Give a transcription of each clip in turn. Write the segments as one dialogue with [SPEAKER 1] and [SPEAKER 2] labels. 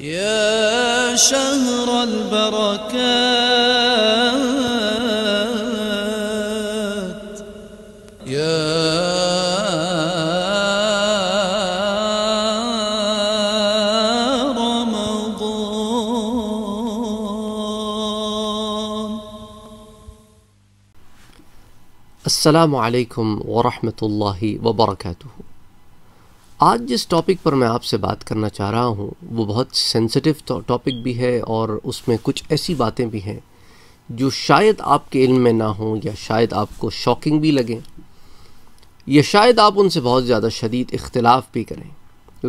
[SPEAKER 1] يا شهر البركات يا رمضان السلام عليكم ورحمة الله وبركاته आज जिस टॉपिक पर मैं आपसे बात करना चाह रहा हूँ वो बहुत सेंसिटिव टॉपिक भी है और उसमें कुछ ऐसी बातें भी हैं जो शायद आपके इल्म में ना हों या शायद आपको शॉकिंग भी लगें या शायद आप उनसे बहुत ज़्यादा शदीद इख्तलाफ भी करें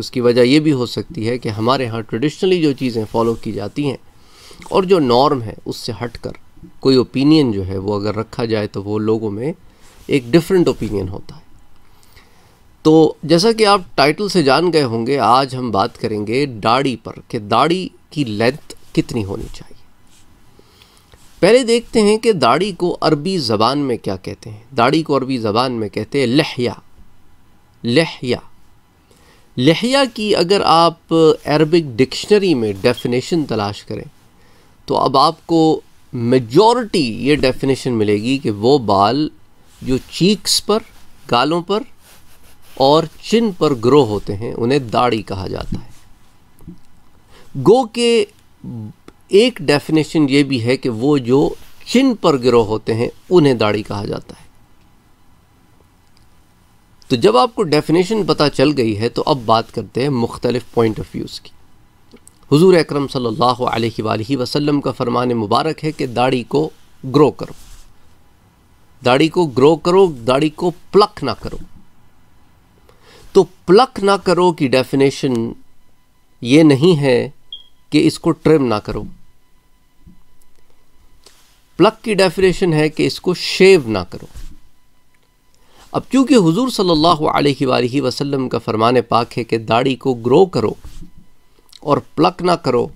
[SPEAKER 1] उसकी वजह यह भी हो सकती है कि हमारे यहाँ ट्रेडिशनली जो चीज़ें फॉलो की जाती हैं और जो नॉर्म है उससे हट कर कोई ओपिनियन जो है वो अगर रखा जाए तो वो लोगों में एक डिफरेंट ओपिनियन होता है तो जैसा कि आप टाइटल से जान गए होंगे आज हम बात करेंगे दाढ़ी पर कि दाढ़ी की लेंथ कितनी होनी चाहिए पहले देखते हैं कि दाढ़ी को अरबी ज़बान में क्या कहते हैं दाढ़ी को अरबी ज़बान में कहते हैं लहया लहया लहया की अगर आप अरबिक डिक्शनरी में डेफिनेशन तलाश करें तो अब आपको मेजॉरिटी ये डेफिनेशन मिलेगी कि वो बाल जो चीक्स पर गालों पर और चिन पर ग्रो होते हैं उन्हें दाढ़ी कहा जाता है गो के एक डेफिनेशन ये भी है कि वो जो चिन पर ग्रो होते हैं उन्हें दाढ़ी कहा जाता है तो जब आपको डेफिनेशन पता चल गई है तो अब बात करते हैं मुख्तलिफ पॉइंट ऑफ व्यूज़ की हुजूर अकरम सल्लल्लाहु अलैहि वसल्लम का फरमान मुबारक है कि दाढ़ी को ग्रो करो दाढ़ी को ग्रो करो दाढ़ी को प्लक ना करो तो प्लक ना करो की डेफिनेशन ये नहीं है कि इसको ट्रिम ना करो प्लक की डेफिनेशन है कि इसको शेव ना करो अब क्योंकि हुजूर सल्लल्लाहु अलैहि वसल्लम का फरमान पाक है कि दाढ़ी को ग्रो करो और प्लक ना करो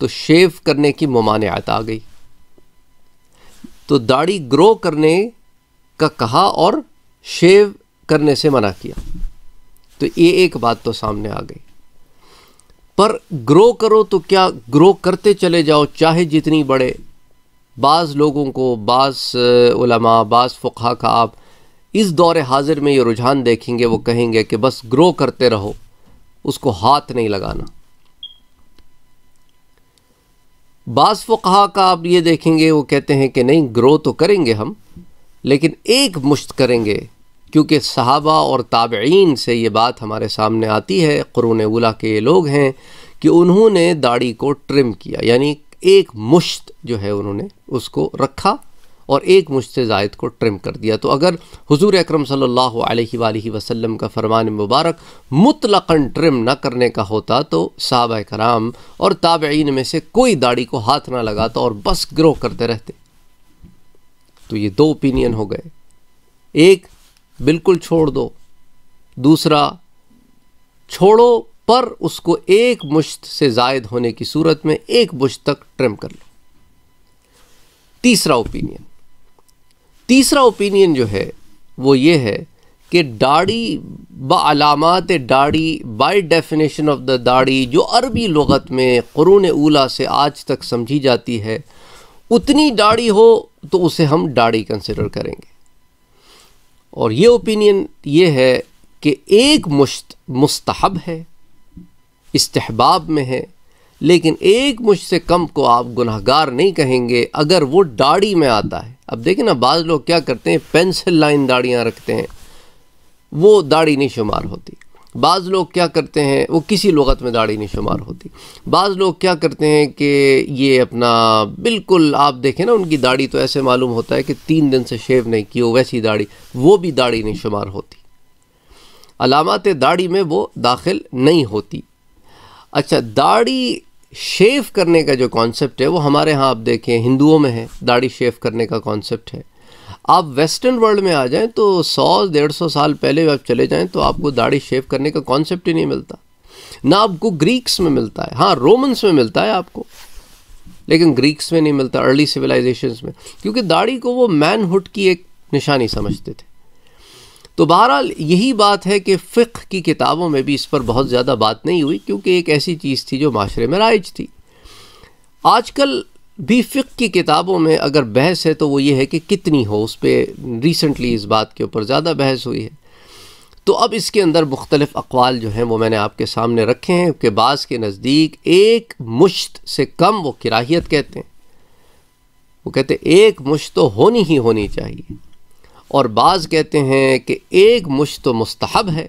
[SPEAKER 1] तो शेव करने की ममानियत आ गई तो दाढ़ी ग्रो करने का कहा और शेव करने से मना किया तो ये एक बात तो सामने आ गई पर ग्रो करो तो क्या ग्रो करते चले जाओ चाहे जितनी बड़े बाज़ लोगों को बाज़ उलमा बाज़ फ़ुका का आप इस दौर हाजिर में ये रुझान देखेंगे वो कहेंगे कि बस ग्रो करते रहो उसको हाथ नहीं लगाना बास फ़ुका का आप ये देखेंगे वो कहते हैं कि नहीं ग्रो तो करेंगे हम लेकिन एक मुश्त करेंगे क्योंकि सहाबा और ताबीन से ये बात हमारे सामने आती है क़रून उला के ये लोग हैं कि उन्होंने दाढ़ी को ट्रिम किया यानी एक मुश्त जो है उन्होंने उसको रखा और एक मुश्त जायद को ट्रिम कर दिया तो अगर हुजूर अकरम सल्लल्लाहु अलैहि वसल्लम का फरमान मुबारक मुतलकन ट्रिम ना करने का होता तो साहब कराम और ताबीन में से कोई दाढ़ी को हाथ ना लगाता और बस ग्रो करते रहते तो ये दो ओपिनियन हो गए एक बिल्कुल छोड़ दो दूसरा छोड़ो पर उसको एक मुश्त से जायद होने की सूरत में एक मुश्त तक ट्रिम कर लो तीसरा ओपिनियन तीसरा ओपिनियन जो है वो ये है कि दाढ़ी बालामत दाढ़ी बाय डेफिनेशन ऑफ द दाढ़ी जो अरबी लगत में क़रून उला से आज तक समझी जाती है उतनी दाढ़ी हो तो उसे हम दाढ़ी कंसिडर करेंगे और ये ओपिनियन ये है कि एक मुश्त मुस्तहब है इस्तेहबाब में है लेकिन एक मुश्त से कम को आप गुनाहगार नहीं कहेंगे अगर वो दाढ़ी में आता है अब देखें ना बाज़ लोग क्या करते हैं पेंसिल लाइन दाढ़ियाँ रखते हैं वो दाढ़ी नहीं शुमार होती बाज़ लोग क्या करते हैं वो किसी लगत में दाढ़ी नहीं शुमार होती बाज़ लोग क्या करते हैं कि ये अपना बिल्कुल आप देखें ना उनकी दाढ़ी तो ऐसे मालूम होता है कि तीन दिन से शेव नहीं की हो वैसी दाढ़ी वो भी दाढ़ी नहीं शुमार होती अलामत दाढ़ी में वो दाखिल नहीं होती अच्छा दाढ़ी शेव करने का जो कॉन्सेप्ट है वो हमारे यहाँ आप देखें हिंदुओं में है दाढ़ी शेव करने का कॉन्सेप्ट है आप वेस्टर्न वर्ल्ड में आ जाएं तो सौ डेढ़ सौ साल पहले आप चले जाएं तो आपको दाढ़ी शेव करने का कॉन्सेप्ट ही नहीं मिलता ना आपको ग्रीक्स में मिलता है हाँ रोमन्स में मिलता है आपको लेकिन ग्रीक्स में नहीं मिलता अर्ली सिविलाइजेशन में क्योंकि दाढ़ी को वो मैनहुड की एक निशानी समझते थे तो बहरहाल यही बात है कि फ़िक्र की किताबों में भी इस पर बहुत ज़्यादा बात नहीं हुई क्योंकि एक ऐसी चीज़ थी जो माशरे में राइज थी आजकल भी फ़िक की किताबों में अगर बहस है तो वो ये है कि कितनी हो उस पर रिसेंटली इस बात के ऊपर ज़्यादा बहस हुई है तो अब इसके अंदर मुख्तलिफ़ अकवाल जो हैं वो मैंने आपके सामने रखे हैं कि बाज़ के नज़दीक एक मुश्त से कम वो किराहियत कहते हैं वो कहते हैं एक मुश्त तो होनी ही होनी चाहिए और बाज़ कहते हैं कि एक मुश्त तो मुस्तहब है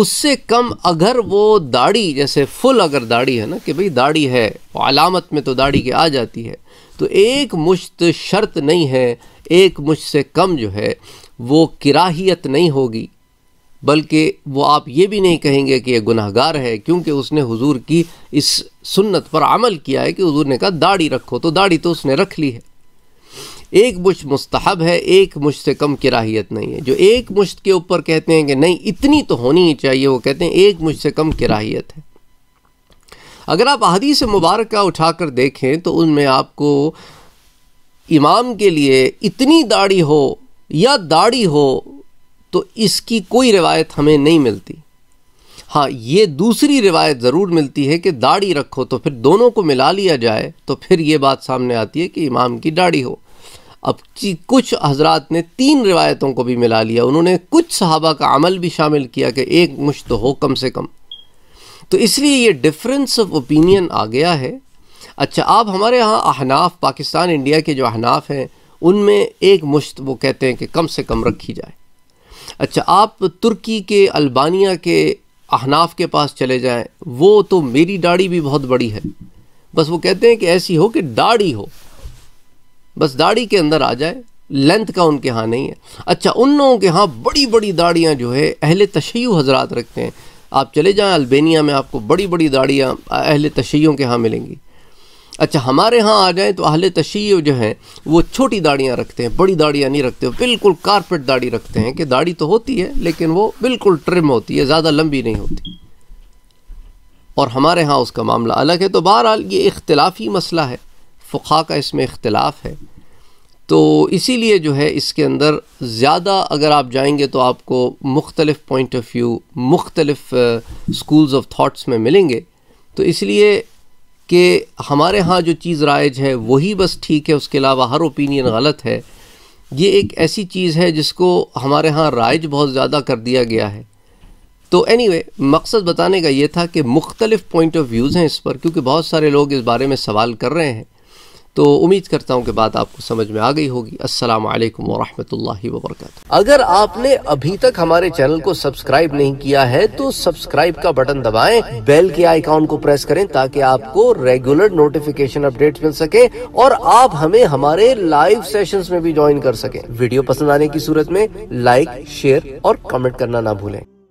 [SPEAKER 1] उससे कम अगर वो दाढ़ी जैसे फुल अगर दाढ़ी है ना कि भाई दाढ़ी है अलामत में तो दाढ़ी की आ जाती है तो एक मुश्त शर्त नहीं है एक मुश्त से कम जो है वो किराहियत नहीं होगी बल्कि वो आप ये भी नहीं कहेंगे कि ये गुनाहगार है क्योंकि उसने हुजूर की इस सुन्नत पर अमल किया है कि हुजूर ने कहा दाढ़ी रखो तो दाढ़ी तो उसने रख ली है एक मुश्त मुस्तहब है एक मुश्त से कम किराहियत नहीं है जो एक मुश्त के ऊपर कहते हैं कि नहीं इतनी तो होनी ही चाहिए वो कहते हैं एक मुश्त से कम किराहियत है अगर आप से मुबारक उठाकर देखें तो उनमें आपको इमाम के लिए इतनी दाढ़ी हो या दाढ़ी हो तो इसकी कोई रिवायत हमें नहीं मिलती हाँ ये दूसरी रिवायत ज़रूर मिलती है कि दाढ़ी रखो तो फिर दोनों को मिला लिया जाए तो फिर ये बात सामने आती है कि इमाम की दाढ़ी हो अब कुछ हजरत ने तीन रिवायतों को भी मिला लिया उन्होंने कुछ सहाबा का अमल भी शामिल किया कि एक मुश्त हो कम से कम तो इसलिए ये डिफरेंस ऑफ ओपिनियन आ गया है अच्छा आप हमारे यहाँ अहनाफ पाकिस्तान इंडिया के जो अहनाफ हैं उनमें एक मुश्त वो कहते हैं कि कम से कम रखी जाए अच्छा आप तुर्की के अल्बानिया के अहनाफ के पास चले जाएं वो तो मेरी दाढ़ी भी बहुत बड़ी है बस वो कहते हैं कि ऐसी हो कि दाढ़ी हो बस दाढ़ी के अंदर आ जाए लेंथ का उनके यहाँ नहीं है अच्छा उन लोगों के यहाँ बड़ी बड़ी दाढ़ियाँ जो है अहल तशैय हजरात रखते हैं आप चले जाएँ अल्बेनिया में आपको बड़ी बड़ी दाढ़ियाँ अहल तशैयों के यहाँ मिलेंगी अच्छा हमारे यहाँ आ जाएँ तो अहल तशैय जो हैं वो छोटी दाढ़ियाँ रखते हैं बड़ी दाढ़ियाँ नहीं रखते बिल्कुल कारपेट दाढ़ी रखते हैं कि दाढ़ी तो होती है लेकिन वो बिल्कुल ट्रिम होती है ज़्यादा लंबी नहीं होती और हमारे यहाँ उसका मामला अलग है तो बहरहाल ये इख्तलाफी मसला है फ़ा का इसमें इख्तलाफ है तो इसीलिए जो है इसके अंदर ज़्यादा अगर आप जाएंगे तो आपको मुख्तलिफ़ पॉइंट ऑफ व्यू मुख्तलिफ़ स्कूल्स ऑफ थाट्स में मिलेंगे तो इसलिए कि हमारे यहाँ जो चीज़ राइज है वही बस ठीक है उसके अलावा हर ओपिनियन गलत है ये एक ऐसी चीज़ है जिसको हमारे यहाँ राइज बहुत ज़्यादा कर दिया गया है तो एनी anyway, मकसद बताने का ये था कि मुख्तलिफ़ पॉइंट ऑफ व्यूज़ हैं इस पर क्योंकि बहुत सारे लोग इस बारे में सवाल कर रहे हैं तो उम्मीद करता हूँ कि बात आपको समझ में आ गई होगी अस्सलाम वालेकुम वरहमतुल्लाहि अगर आपने अभी तक हमारे चैनल को सब्सक्राइब नहीं किया है तो सब्सक्राइब का बटन दबाएं बेल के आइकॉन को प्रेस करें ताकि आपको रेगुलर नोटिफिकेशन अपडेट मिल सके और आप हमें हमारे लाइव सेशन में भी ज्वाइन कर सके वीडियो पसंद आने की सूरत में लाइक शेयर और कमेंट करना ना भूलें